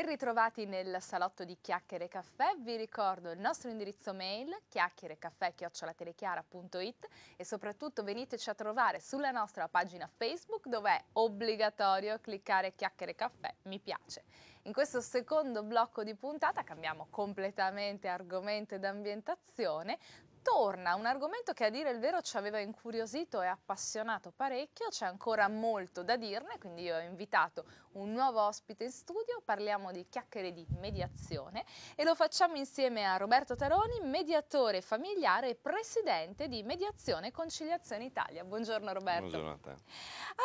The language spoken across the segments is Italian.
Ben ritrovati nel salotto di Chiacchiere Caffè, vi ricordo il nostro indirizzo mail chiacchierecaffè.it e soprattutto veniteci a trovare sulla nostra pagina Facebook dove è obbligatorio cliccare Chiacchiere Caffè, mi piace. In questo secondo blocco di puntata cambiamo completamente argomento ed ambientazione, torna un argomento che a dire il vero ci aveva incuriosito e appassionato parecchio, c'è ancora molto da dirne, quindi io ho invitato un nuovo ospite in studio, parliamo di chiacchiere di mediazione e lo facciamo insieme a Roberto Taroni, mediatore familiare e presidente di Mediazione e Conciliazione Italia. Buongiorno Roberto. Buongiorno a te.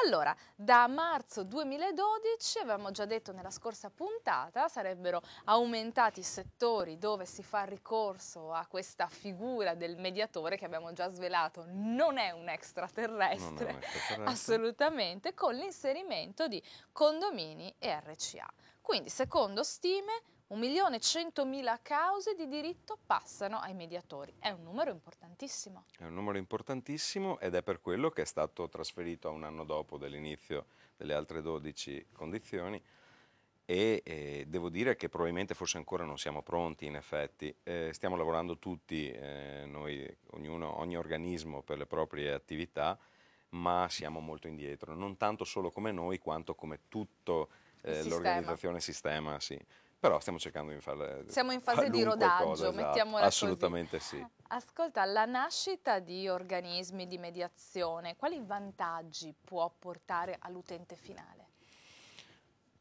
Allora, da marzo 2012, avevamo già detto nella scorsa puntata, sarebbero aumentati i settori dove si fa ricorso a questa figura del del mediatore che abbiamo già svelato non è un extraterrestre, è un extraterrestre. assolutamente, con l'inserimento di condomini e RCA. Quindi, secondo stime, 1.100.000 cause di diritto passano ai mediatori. È un numero importantissimo. È un numero importantissimo ed è per quello che è stato trasferito a un anno dopo dell'inizio delle altre 12 condizioni e eh, devo dire che probabilmente forse ancora non siamo pronti in effetti. Eh, stiamo lavorando tutti, eh, noi, ognuno, ogni organismo per le proprie attività, ma siamo molto indietro, non tanto solo come noi quanto come tutto eh, l'organizzazione sistema, sì. Però stiamo cercando di farle. Siamo in fase di rodaggio, cosa, esatto, Assolutamente sì. Ascolta, la nascita di organismi di mediazione, quali vantaggi può portare all'utente finale?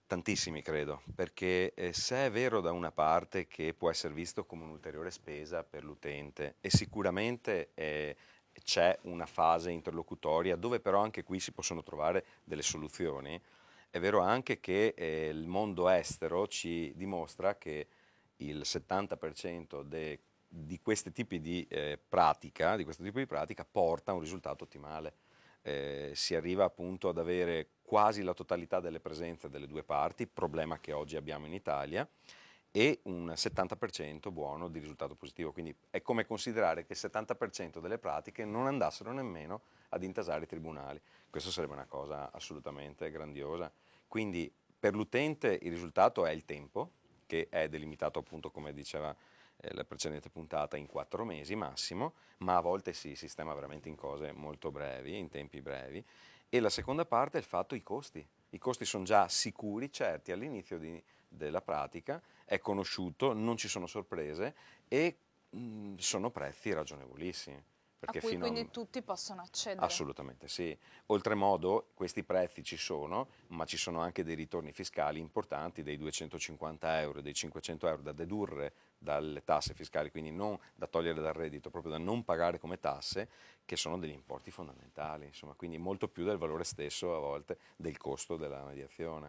Tantissimi, credo, perché eh, se è vero da una parte che può essere visto come un'ulteriore spesa per l'utente e sicuramente eh, c'è una fase interlocutoria dove però anche qui si possono trovare delle soluzioni, è vero anche che eh, il mondo estero ci dimostra che il 70% de, di questi tipi di, eh, pratica, di questo tipo di pratica porta a un risultato ottimale. Eh, si arriva appunto ad avere quasi la totalità delle presenze delle due parti, problema che oggi abbiamo in Italia, e un 70% buono di risultato positivo. Quindi è come considerare che il 70% delle pratiche non andassero nemmeno ad intasare i tribunali. Questa sarebbe una cosa assolutamente grandiosa. Quindi per l'utente il risultato è il tempo, che è delimitato appunto come diceva eh, la precedente puntata in quattro mesi massimo, ma a volte si sistema veramente in cose molto brevi, in tempi brevi e la seconda parte è il fatto i costi. I costi sono già sicuri, certi all'inizio della pratica, è conosciuto, non ci sono sorprese e mh, mhmm, sono prezzi ragionevolissimi. Perché a cui quindi a... tutti possono accedere. Assolutamente sì. Oltremodo questi prezzi ci sono, ma ci sono anche dei ritorni fiscali importanti, dei 250 euro, dei 500 euro da dedurre dalle tasse fiscali, quindi non da togliere dal reddito, proprio da non pagare come tasse, che sono degli importi fondamentali, insomma, quindi molto più del valore stesso a volte del costo della mediazione.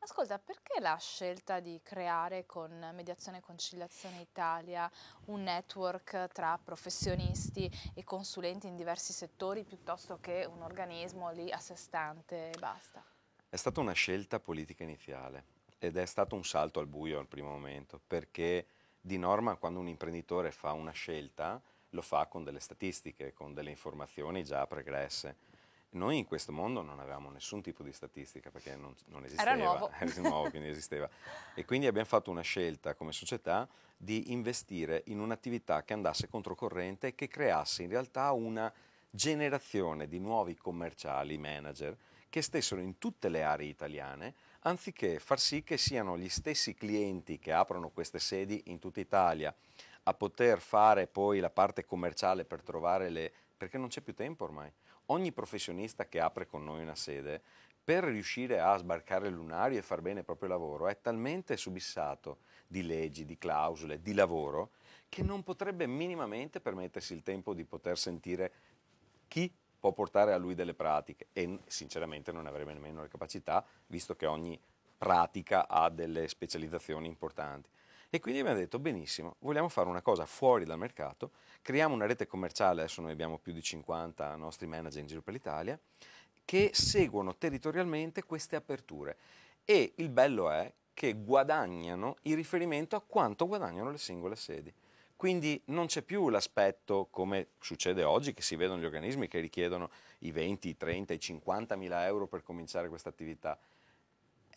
Ascolta, perché la scelta di creare con Mediazione e Conciliazione Italia un network tra professionisti e consulenti in diversi settori piuttosto che un organismo lì a sé stante e basta? È stata una scelta politica iniziale ed è stato un salto al buio al primo momento perché di norma quando un imprenditore fa una scelta lo fa con delle statistiche, con delle informazioni già pregresse noi in questo mondo non avevamo nessun tipo di statistica perché non, non esisteva, era nuovo. era nuovo quindi esisteva. E quindi abbiamo fatto una scelta come società di investire in un'attività che andasse controcorrente e che creasse in realtà una generazione di nuovi commerciali, manager, che stessero in tutte le aree italiane, anziché far sì che siano gli stessi clienti che aprono queste sedi in tutta Italia a poter fare poi la parte commerciale per trovare le... perché non c'è più tempo ormai ogni professionista che apre con noi una sede, per riuscire a sbarcare il lunario e far bene il proprio lavoro, è talmente subissato di leggi, di clausole, di lavoro, che non potrebbe minimamente permettersi il tempo di poter sentire chi può portare a lui delle pratiche e sinceramente non avrebbe nemmeno le capacità, visto che ogni pratica ha delle specializzazioni importanti. E quindi abbiamo detto benissimo, vogliamo fare una cosa fuori dal mercato, creiamo una rete commerciale, adesso noi abbiamo più di 50 nostri manager in giro per l'Italia, che seguono territorialmente queste aperture. E il bello è che guadagnano in riferimento a quanto guadagnano le singole sedi. Quindi non c'è più l'aspetto, come succede oggi, che si vedono gli organismi che richiedono i 20, i 30, i 50 mila euro per cominciare questa attività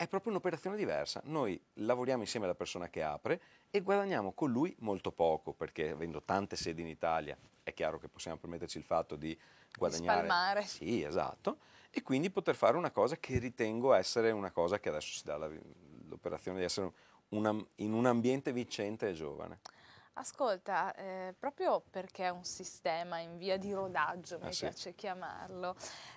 è proprio un'operazione diversa. Noi lavoriamo insieme alla persona che apre e guadagniamo con lui molto poco, perché avendo tante sedi in Italia è chiaro che possiamo permetterci il fatto di guadagnare. Spalmare. Sì, esatto. E quindi poter fare una cosa che ritengo essere una cosa che adesso si dà l'operazione di essere una, in un ambiente vincente e giovane. Ascolta, eh, proprio perché è un sistema in via di rodaggio, ah, mi sì. piace chiamarlo,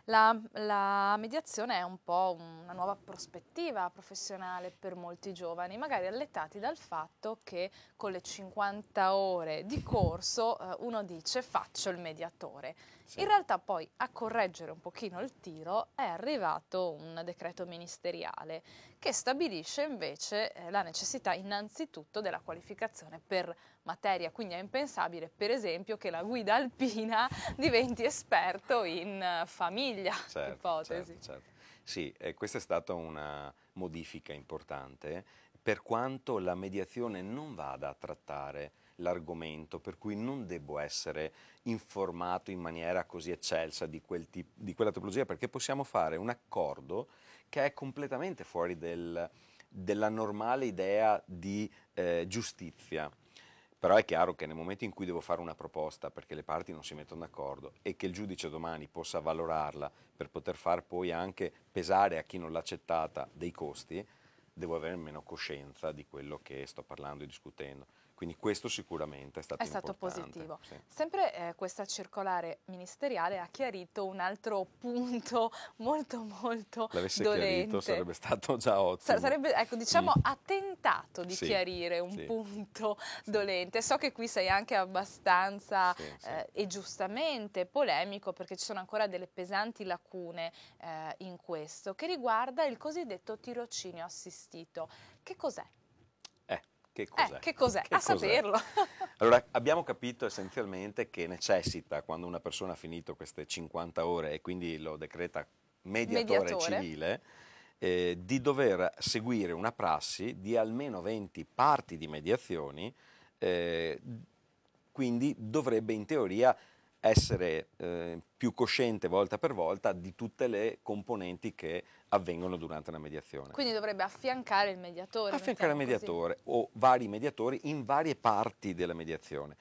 la, la, mediazione è un po' una nuova prospettiva professionale per molti giovani, magari allettati dal fatto che con le 50 ore di corso eh, uno dice faccio il mediatore. Sì. In realtà poi a correggere un pochino il tiro è arrivato un decreto ministeriale che stabilisce invece eh, la necessità innanzitutto della qualificazione per materia, quindi è impensabile per esempio che la guida alpina diventi esperto in eh, famiglia, certo, certo, ipotesi. Certo, certo. Sì, eh, questa è stata una modifica importante per quanto la mediazione non vada a trattare l'argomento, per cui non devo essere informato in maniera così eccelsa di, quel di quella tipologia, perché possiamo fare un accordo che è completamente fuori del, della normale idea di eh, giustizia. Però è chiaro che nel momento in cui devo fare una proposta perché le parti non si mettono d'accordo e che il giudice domani possa valorarla per poter far poi anche pesare a chi non l'ha accettata dei costi, devo avere meno coscienza di quello che sto parlando e discutendo. Quindi questo sicuramente è stato, è stato positivo. Sì. Sempre eh, questa circolare ministeriale ha chiarito un altro punto molto molto L'avesse dolente. chiarito sarebbe stato già ottimo. Sarebbe, ecco, diciamo, mm. ha tentato di sì. chiarire un sì. punto dolente. So che qui sei anche abbastanza, eh, e giustamente, polemico perché ci sono ancora delle pesanti lacune eh, in questo, che riguarda il cosiddetto tirocinio assistito. Che cos'è? Che eh, cos'è? Eh, che cos'è? Che a cos'è? saperlo. Allora, abbiamo capito essenzialmente che necessita, quando una persona ha finito queste 50 ore e quindi lo decreta mediatore, mediatore. civile, eh, di dover seguire una prassi di almeno 20 parti di mediazioni, eh, quindi dovrebbe in teoria essere eh, più cosciente volta per volta di tutte le componenti che avvengono durante una mediazione. Quindi dovrebbe affiancare il mediatore. Affiancare il mediatore così. o vari mediatori in varie parti della mediazione.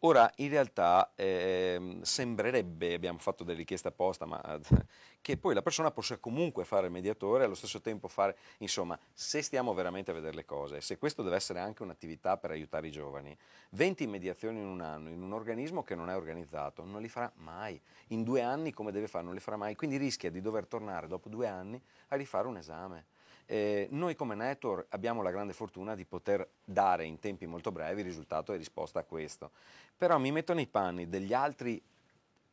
Ora, in realtà eh, sembrerebbe, abbiamo fatto delle richieste apposta, ma che poi la persona possa comunque fare il mediatore e allo stesso tempo fare, insomma, se stiamo veramente a vedere le cose, se questo deve essere anche un'attività per aiutare i giovani, 20 mediazioni in un anno in un organismo che non è organizzato non li farà mai, in due anni come deve fare non li farà mai, quindi rischia di dover tornare dopo due anni a rifare un esame. Eh, noi come Network abbiamo la grande fortuna di poter dare in tempi molto brevi risultato e risposta a questo, però mi metto nei panni degli altri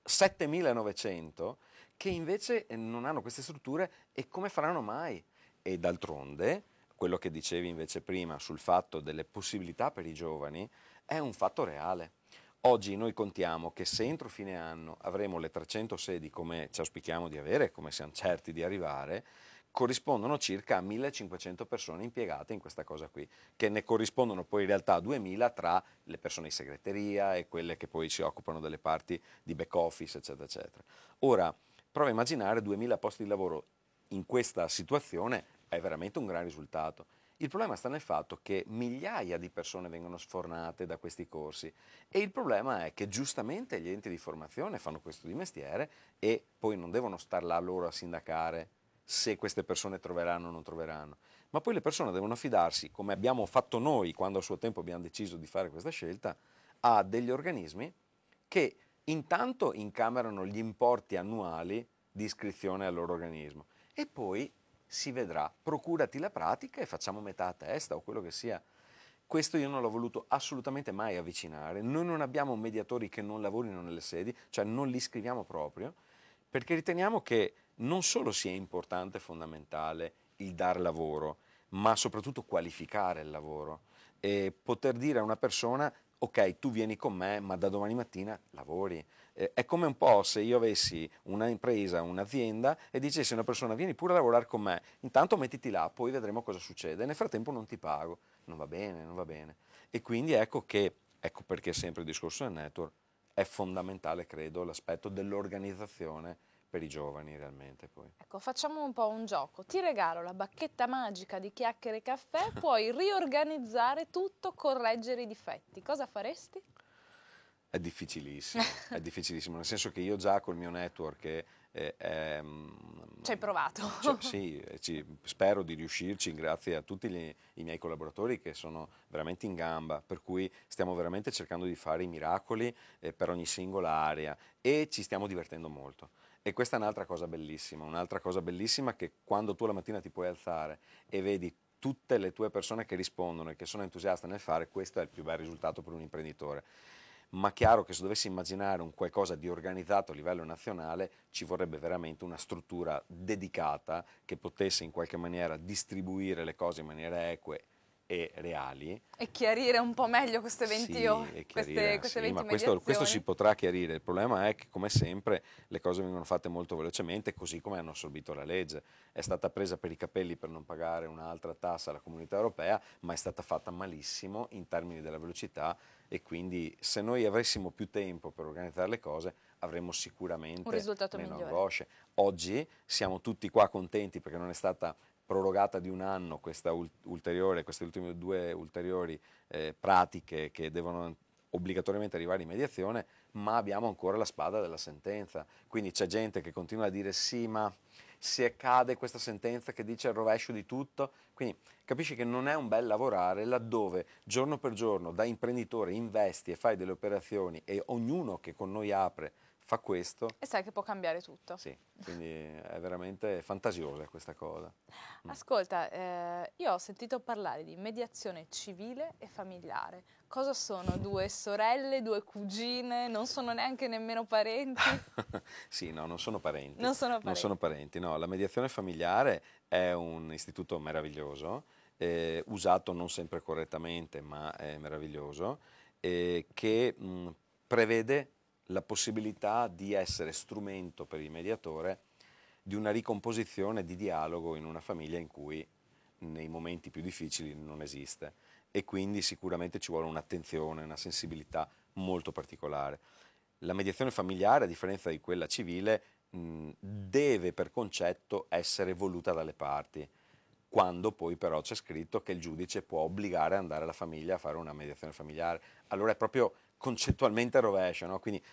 7900 che invece eh, non hanno queste strutture e come faranno mai? E d'altronde, quello che dicevi invece prima sul fatto delle possibilità per i giovani è un fatto reale. Oggi noi contiamo che se entro fine anno avremo le 300 sedi come ci auspichiamo di avere, come siamo certi di arrivare, corrispondono circa a 1500 persone impiegate in questa cosa qui, che ne corrispondono poi in realtà a 2000 tra le persone in segreteria e quelle che poi si occupano delle parti di back office, eccetera, eccetera. Ora, Prova a immaginare 2.000 posti di lavoro in questa situazione è veramente un gran risultato. Il problema sta nel fatto che migliaia di persone vengono sfornate da questi corsi e il problema è che giustamente gli enti di formazione fanno questo di mestiere e poi non devono star là loro a sindacare se queste persone troveranno o non troveranno, ma poi le persone devono affidarsi, come abbiamo fatto noi quando a suo tempo abbiamo deciso di fare questa scelta, a degli organismi che Intanto incamerano gli importi annuali di iscrizione al loro organismo e poi si vedrà, procurati la pratica e facciamo metà a testa o quello che sia. Questo io non l'ho voluto assolutamente mai avvicinare, noi non abbiamo mediatori che non lavorino nelle sedi, cioè non li scriviamo proprio, perché riteniamo che non solo sia importante e fondamentale il dar lavoro, ma soprattutto qualificare il lavoro e poter dire a una persona ok, tu vieni con me, ma da domani mattina lavori. Eh, è come un po' se io avessi un'impresa, un'azienda e dicessi a una persona vieni pure a lavorare con me, intanto mettiti là, poi vedremo cosa succede, nel frattempo non ti pago, non va bene, non va bene. E quindi ecco che, ecco perché sempre il discorso del network, è fondamentale credo l'aspetto dell'organizzazione per i giovani realmente poi. Ecco, facciamo un po' un gioco. Ti regalo la bacchetta magica di chiacchiere caffè, puoi riorganizzare tutto, correggere i difetti. Cosa faresti? È difficilissimo, è difficilissimo, nel senso che io già col mio network eh, ehm, ci hai provato. Cioè, sì, eh, spero di riuscirci grazie a tutti gli, i miei collaboratori che sono veramente in gamba, per cui stiamo veramente cercando di fare i miracoli eh, per ogni singola area e ci stiamo divertendo molto. E questa è un'altra cosa bellissima, un'altra cosa bellissima che quando tu la mattina ti puoi alzare e vedi tutte le tue persone che rispondono e che sono entusiaste nel fare, questo è il più bel risultato per un imprenditore. Ma chiaro che se dovessi immaginare un qualcosa di organizzato a livello nazionale ci vorrebbe veramente una struttura dedicata che potesse in qualche maniera distribuire le cose in maniera eque e reali. E chiarire un po' meglio queste 20 sì, ore, queste, queste sì, 20 ma questo, questo, si potrà chiarire, il problema è che come sempre le cose vengono fatte molto velocemente, così come hanno assorbito la legge. È stata presa per i capelli per non pagare un'altra tassa alla comunità europea, ma è stata fatta malissimo in termini della velocità e quindi se noi avessimo più tempo per organizzare le cose avremmo sicuramente un risultato meno migliore. angosce. Oggi siamo tutti qua contenti perché non è stata prorogata di un anno questa queste ultime due ulteriori eh, pratiche che devono obbligatoriamente arrivare in mediazione, ma abbiamo ancora la spada della sentenza. Quindi c'è gente che continua a dire sì, ma se cade questa sentenza che dice il rovescio di tutto, quindi capisci che non è un bel lavorare laddove giorno per giorno da imprenditore investi e fai delle operazioni e ognuno che con noi apre fa questo. E sai che può cambiare tutto. Sì, quindi è veramente fantasiosa questa cosa. Mm. Ascolta, eh, io ho sentito parlare di mediazione civile e familiare. Cosa sono? Due sorelle, due cugine, non sono neanche nemmeno parenti? sì, no, non sono parenti. Non sono parenti. Non sono parenti, no. La mediazione familiare è un istituto meraviglioso, eh, usato non sempre correttamente, ma è meraviglioso, eh, che mh, mm, prevede la possibilità di essere strumento per il mediatore di una ricomposizione di dialogo in una famiglia in cui nei momenti più difficili non esiste e quindi sicuramente ci vuole un'attenzione, una sensibilità molto particolare. La mediazione familiare, a differenza di quella civile, deve per concetto essere voluta dalle parti, quando poi però c'è scritto che il giudice può obbligare ad andare alla famiglia a fare una mediazione familiare. Allora è proprio concettualmente al rovescio, no? quindi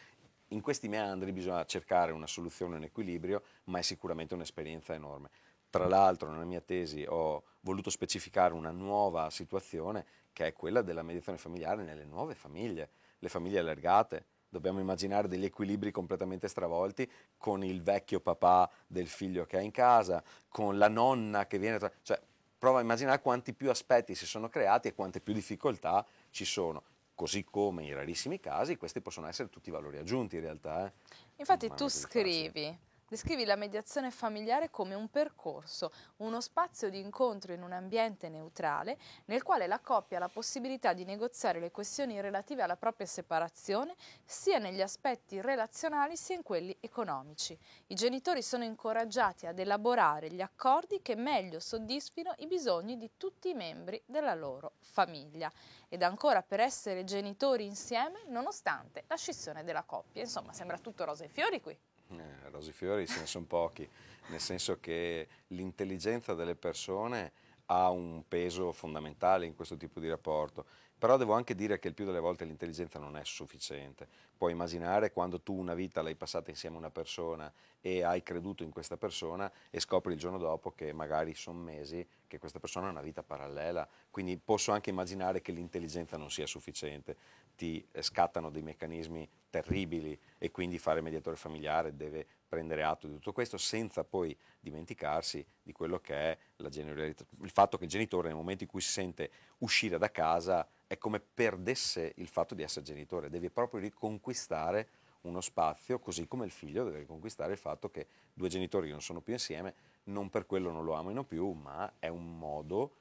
in questi meandri bisogna cercare una soluzione, un equilibrio, ma è sicuramente un'esperienza enorme. Tra l'altro nella mia tesi ho voluto specificare una nuova situazione che è quella della mediazione familiare nelle nuove famiglie, le famiglie allargate, dobbiamo immaginare degli equilibri completamente stravolti con il vecchio papà del figlio che è in casa, con la nonna che viene, tra... cioè prova a immaginare quanti più aspetti si sono creati e quante più difficoltà ci sono così come in rarissimi casi questi possono essere tutti valori aggiunti in realtà. Eh? Infatti tu scrivi, Descrivi la mediazione familiare come un percorso, uno spazio di incontro in un ambiente neutrale nel quale la coppia ha la possibilità di negoziare le questioni relative alla propria separazione sia negli aspetti relazionali sia in quelli economici. I genitori sono incoraggiati ad elaborare gli accordi che meglio soddisfino i bisogni di tutti i membri della loro famiglia ed ancora per essere genitori insieme nonostante la scissione della coppia. Insomma, sembra tutto rose e fiori qui. Eh, rosifiori ce ne sono pochi, nel senso che l'intelligenza delle persone ha un peso fondamentale in questo tipo di rapporto, però devo anche dire che il più delle volte l'intelligenza non è sufficiente. Puoi immaginare quando tu una vita l'hai passata insieme a una persona e hai creduto in questa persona e scopri il giorno dopo che magari sono mesi che questa persona ha una vita parallela, quindi posso anche immaginare che l'intelligenza non sia sufficiente, ti eh, scattano dei meccanismi terribili e quindi fare mediatore familiare deve prendere atto di tutto questo senza poi dimenticarsi di quello che è la generalità, il fatto che il genitore nel momento in cui si sente uscire da casa è come perdesse il fatto di essere genitore, deve proprio riconquistare uno spazio, così come il figlio deve conquistare il fatto che due genitori non sono più insieme, non per quello non lo amino più, ma è un modo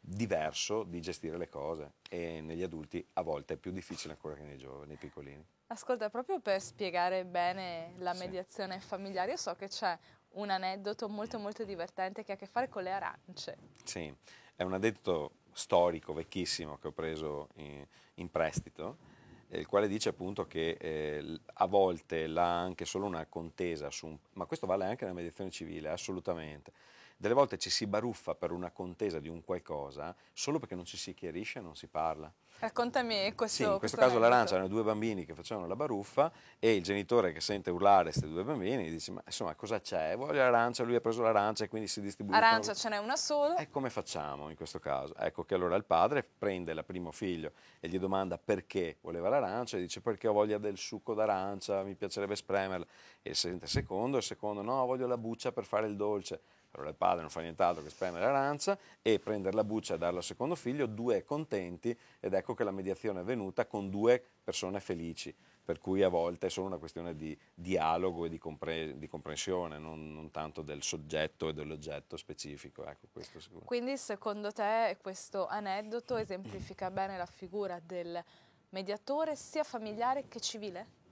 diverso di gestire le cose e negli adulti a volte è più difficile ancora che nei giovani, nei piccolini. Ascolta, proprio per spiegare bene la mediazione sì. familiare, io so che c'è un aneddoto molto molto divertente che ha a che fare con le arance. Sì, è un aneddoto storico, vecchissimo, che ho preso in, in prestito eh, il quale dice appunto che eh, a volte la anche solo una contesa, un, ma questo vale anche nella mediazione civile, assolutamente delle volte ci si baruffa per una contesa di un qualcosa solo perché non ci si chiarisce e non si parla. Raccontami mm. questo. Sì, in questo, questo caso l'arancia erano due bambini che facevano la baruffa e il genitore che sente urlare questi due bambini dice ma insomma cosa c'è? Voglio l'arancia, lui ha preso l'arancia e quindi si distribuisce. Arancia ce n'è una sola. E come facciamo in questo caso? Ecco che allora il padre prende il primo figlio e gli domanda perché voleva l'arancia e dice perché ho voglia del succo d'arancia, mi piacerebbe spremerla. E sente il secondo, il secondo no, voglio la buccia per fare il dolce. Allora il padre non fa nient'altro che spremere l'arancia e prendere la buccia e darla al secondo figlio, due contenti ed ecco che la mediazione è venuta con due persone felici, per cui a volte è solo una questione di dialogo e di, compre di comprensione, non, non, tanto del soggetto e dell'oggetto specifico. Ecco, Quindi secondo te questo aneddoto esemplifica bene la figura del mediatore sia familiare che civile?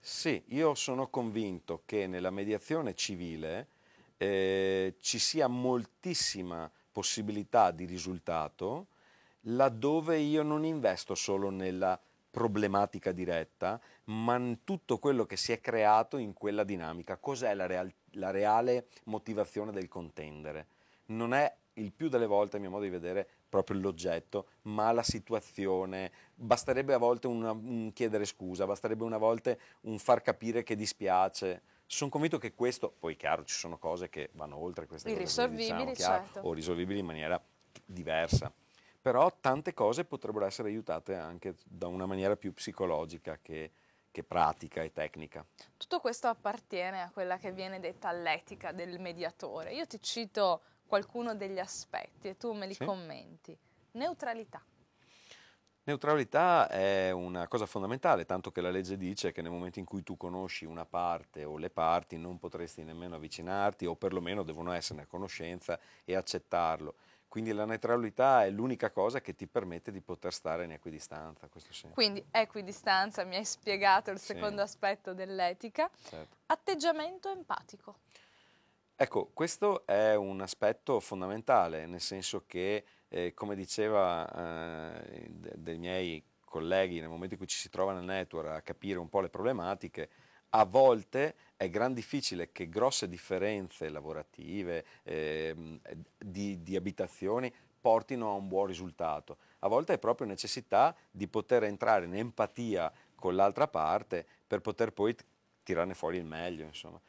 Sì, io sono convinto che nella mediazione civile eh, ci sia moltissima possibilità di risultato laddove io non investo solo nella problematica diretta, ma in tutto quello che si è creato in quella dinamica. Cos'è la, real la reale motivazione del contendere? Non è il più delle volte, a mio modo di vedere, proprio l'oggetto, ma la situazione. Basterebbe a volte una, un chiedere scusa, basterebbe una volta un far capire che dispiace. Sono convinto che questo, poi chiaro, ci sono cose che vanno oltre queste cose Irrisolvibili, diciamo, certo. o risolvibili in maniera diversa, però tante cose potrebbero essere aiutate anche da una maniera più psicologica che, che pratica e tecnica. Tutto questo appartiene a quella che viene detta l'etica del mediatore. Io ti cito qualcuno degli aspetti e tu me li sì? commenti. Neutralità. Neutralità è una cosa fondamentale, tanto che la legge dice che nel momento in cui tu conosci una parte o le parti non potresti nemmeno avvicinarti o perlomeno devono esserne a conoscenza e accettarlo. Quindi la neutralità è l'unica cosa che ti permette di poter stare in equidistanza. Quindi equidistanza, mi hai spiegato il secondo sì. aspetto dell'etica. Certo. Atteggiamento empatico. Ecco, questo è un aspetto fondamentale, nel senso che eh, come diceva eh, dei miei colleghi, nel momento in cui ci si trova nel network a capire un po' le problematiche, a volte è gran difficile che grosse differenze lavorative, eh, di, di abitazioni, portino a un buon risultato. A volte è proprio necessità di poter entrare in empatia con l'altra parte per poter poi tirarne fuori il meglio. Insomma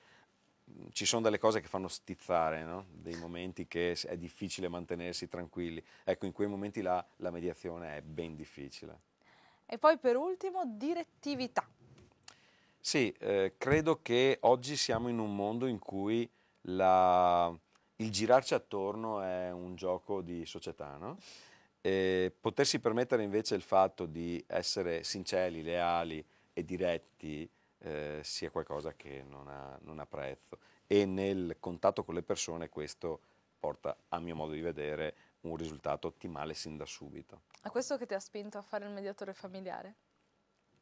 ci sono delle cose che fanno stizzare, no? dei momenti che è difficile mantenersi tranquilli. Ecco, in quei momenti là la mediazione è ben difficile. E poi per ultimo, direttività. Sì, eh, credo che oggi siamo in un mondo in cui la, il girarci attorno è un gioco di società, no? E potersi permettere invece il fatto di essere sinceri, leali e diretti eh, sia qualcosa che non ha, non ha, prezzo e nel contatto con le persone questo porta, a mio modo di vedere, un risultato ottimale sin da subito. A questo che ti ha spinto a fare il mediatore familiare?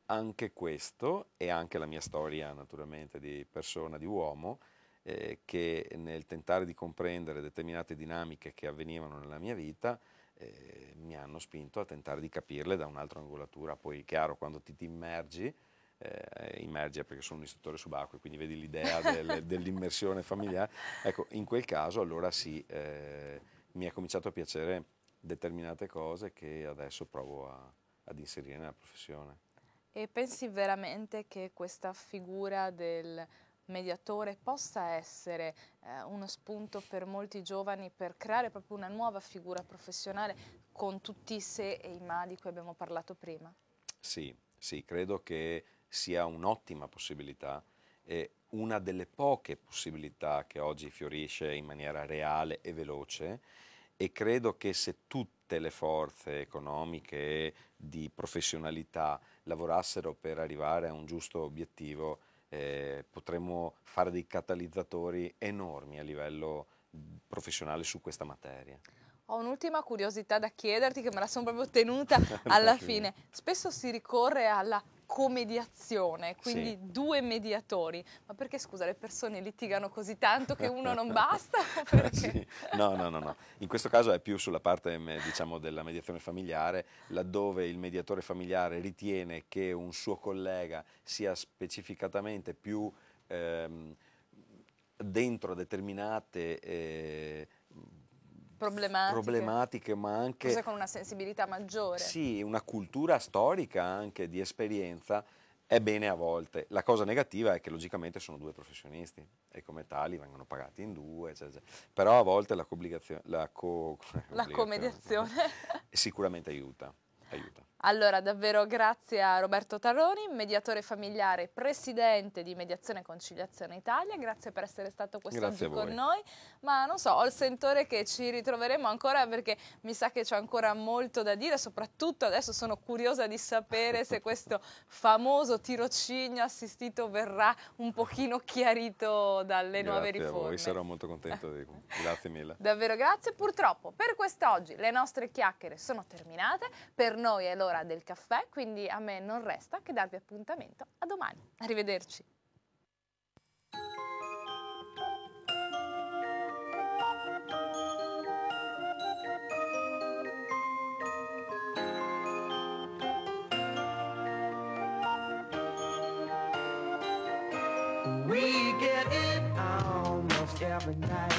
Anche questo e anche la mia storia naturalmente di persona, di uomo, eh, che nel tentare di comprendere determinate dinamiche che avvenivano nella mia vita, eh, mi hanno spinto a tentare di capirle da un'altra angolatura. Poi, è chiaro, quando ti, ti immergi eh, immergia perché sono un istruttore subacqueo, quindi vedi l'idea del, dell'immersione familiare. Ecco, in quel caso allora sì, eh, mi è cominciato a piacere determinate cose che adesso provo a, ad inserire nella professione. E pensi veramente che questa figura del mediatore possa essere eh, uno spunto per molti giovani per creare proprio una nuova figura professionale con tutti i se e i ma di cui abbiamo parlato prima? Sì, sì, credo che sia un'ottima possibilità, eh, una delle poche possibilità che oggi fiorisce in maniera reale e veloce e credo che se tutte le forze economiche e di professionalità lavorassero per arrivare a un giusto obiettivo eh, potremmo fare dei catalizzatori enormi a livello professionale su questa materia. Ho un'ultima curiosità da chiederti che me la sono proprio tenuta alla fine. Spesso si ricorre alla comediazione, quindi sì. due mediatori. Ma perché scusa, le persone litigano così tanto che uno non basta? sì. no, no, no, no, In questo caso è più sulla parte diciamo, della mediazione familiare, laddove il mediatore familiare ritiene che un suo collega sia specificatamente più ehm, dentro determinate eh, problematiche. problematiche, ma anche... Cosa con una sensibilità maggiore. Sì, una cultura storica anche di esperienza è bene a volte. La cosa negativa è che logicamente sono due professionisti e come tali vengono pagati in due, eccetera. però a volte la, la, co la comediazione sicuramente aiuta. aiuta. Allora, davvero grazie a Roberto Taroni, mediatore familiare, presidente di Mediazione e Conciliazione Italia, grazie per essere stato quest'oggi con noi, ma non so, ho il sentore che ci ritroveremo ancora perché mi sa che c'è ancora molto da dire, soprattutto adesso sono curiosa di sapere se questo famoso tirocinio assistito verrà un pochino chiarito dalle grazie nuove riforme. Grazie a voi, sarò molto contento, di... grazie mille. Davvero grazie, purtroppo per quest'oggi le nostre chiacchiere sono terminate, per noi è l'ora l'ora del caffè, quindi a me non resta che darvi appuntamento a domani. Arrivederci. every night.